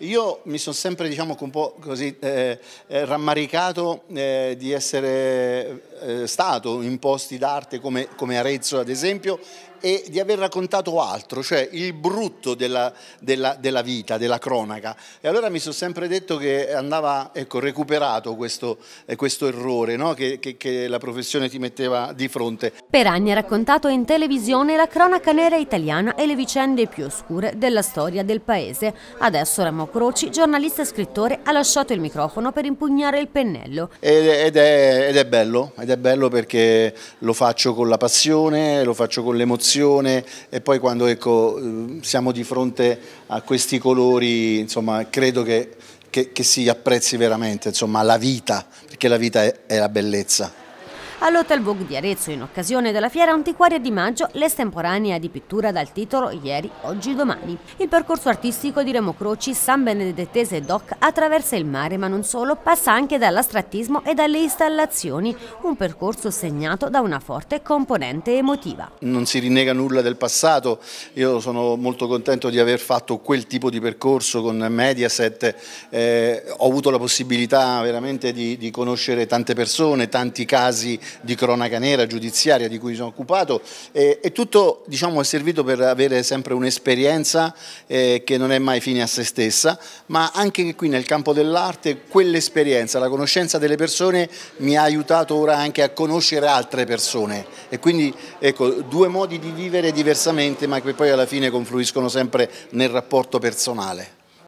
Io mi sono sempre, diciamo, un po' così eh, eh, rammaricato eh, di essere eh, stato in posti d'arte come, come, Arezzo, ad esempio, e di aver raccontato altro, cioè il brutto della, della, della vita, della cronaca. E allora mi sono sempre detto che andava ecco, recuperato questo, eh, questo errore no? che, che, che la professione ti metteva di fronte. Per anni ha raccontato in televisione la cronaca nera italiana e le vicende più oscure della storia del paese. Adesso Ramo Croci, giornalista e scrittore, ha lasciato il microfono per impugnare il pennello. Ed è, ed è bello, ed è bello perché lo faccio con la passione, lo faccio con l'emozione e poi quando ecco, eh, siamo di fronte a questi colori, insomma, credo che, che, che si apprezzi veramente insomma, la vita, perché la vita è, è la bellezza. All'Hotel Vogue di Arezzo, in occasione della fiera antiquaria di maggio, l'estemporanea di pittura dal titolo Ieri, Oggi, Domani. Il percorso artistico di Remo Croci, San Benedettese e Doc attraversa il mare, ma non solo, passa anche dall'astrattismo e dalle installazioni, un percorso segnato da una forte componente emotiva. Non si rinnega nulla del passato, io sono molto contento di aver fatto quel tipo di percorso con Mediaset, eh, ho avuto la possibilità veramente di, di conoscere tante persone, tanti casi di cronaca nera, giudiziaria di cui sono occupato e, e tutto diciamo, è servito per avere sempre un'esperienza eh, che non è mai fine a se stessa, ma anche qui nel campo dell'arte quell'esperienza, la conoscenza delle persone mi ha aiutato ora anche a conoscere altre persone e quindi ecco, due modi di vivere diversamente ma che poi alla fine confluiscono sempre nel rapporto personale.